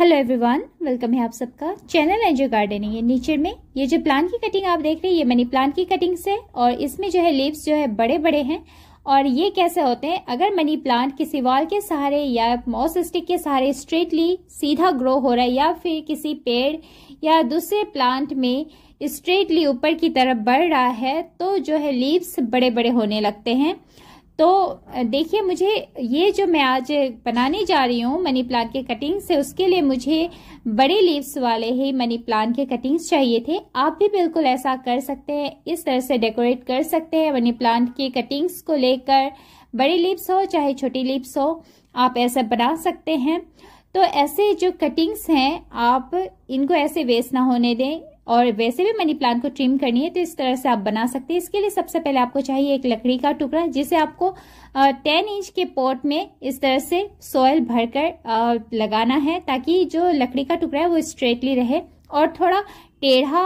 hello everyone welcome है आप सबका चैनल एंजो गार्डनिंग ये नीचे में ये जो प्लांट की कटिंग आप देख रहे हैं ये मनी प्लांट की कटिंग से और इसमें जो है लीव्स जो है बड़े बड़े हैं और ये कैसे होते हैं अगर मनी प्लांट किसी वाल के सहारे या मॉस स्टिक के सहारे स्ट्रेटली सीधा ग्रो हो रहा है या फिर किसी पेड़ या दूसरे प्लांट में स्ट्रेटली ऊपर की तरफ बढ़ रहा है तो जो है लीव्स बड़े बड़े होने लगते हैं तो देखिए मुझे ये जो मैं आज बनाने जा रही हूँ मनी प्लांट के कटिंग्स से उसके लिए मुझे बड़े लीव्स वाले ही मनी प्लांट के कटिंग्स चाहिए थे आप भी बिल्कुल ऐसा कर सकते हैं इस तरह से डेकोरेट कर सकते हैं मनी प्लांट के कटिंग्स को लेकर बड़े लीव्स हो चाहे छोटी लीव्स हो आप ऐसा बना सकते हैं तो ऐसे जो कटिंग्स हैं आप इनको ऐसे वेस्ट ना होने दें और वैसे भी मनी प्लांट को ट्रिम करनी है तो इस तरह से आप बना सकते हैं इसके लिए सबसे पहले आपको चाहिए एक लकड़ी का टुकड़ा जिसे आपको टेन इंच के पॉट में इस तरह से सॉयल भरकर लगाना है ताकि जो लकड़ी का टुकड़ा है वो स्ट्रेटली रहे और थोड़ा टेढ़ा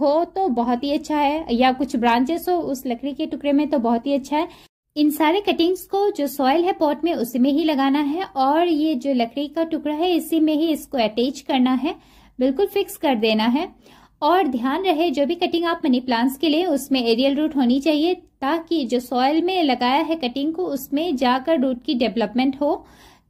हो तो बहुत ही अच्छा है या कुछ ब्रांचेस हो उस लकड़ी के टुकड़े में तो बहुत ही अच्छा है इन सारे कटिंग्स को जो सॉइल है पॉट में उसी में ही लगाना है और ये जो लकड़ी का टुकड़ा है इसी में ही इसको अटैच करना है बिल्कुल फिक्स कर देना है और ध्यान रहे जो भी कटिंग आप मनी प्लांट्स के लिए उसमें एरियल रूट होनी चाहिए ताकि जो सॉयल में लगाया है कटिंग को उसमें जाकर रूट की डेवलपमेंट हो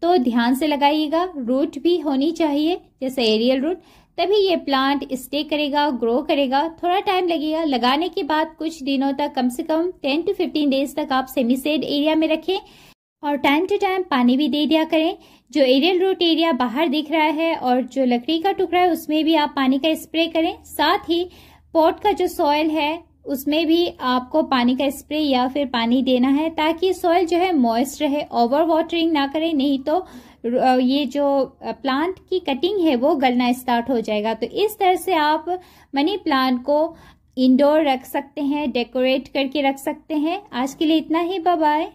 तो ध्यान से लगाइएगा रूट भी होनी चाहिए जैसे एरियल रूट तभी ये प्लांट स्टे करेगा ग्रो करेगा थोड़ा टाइम लगेगा लगाने के बाद कुछ दिनों तक कम से कम टेन टू फिफ्टीन डेज तक आप सेमी सेड एरिया में रखें और टाइम टू टाइम पानी भी दे दिया करें जो एरियल रूट एरिया बाहर दिख रहा है और जो लकड़ी का टुकड़ा है उसमें भी आप पानी का स्प्रे करें साथ ही पॉट का जो सॉयल है उसमें भी आपको पानी का स्प्रे या फिर पानी देना है ताकि सॉइल जो है मॉइस्ट रहे ओवर वाटरिंग ना करें नहीं तो ये जो प्लांट की कटिंग है वो गलना स्टार्ट हो जाएगा तो इस तरह से आप मनी प्लांट को इंडोर रख सकते हैं डेकोरेट करके रख सकते हैं आज के लिए इतना ही बाय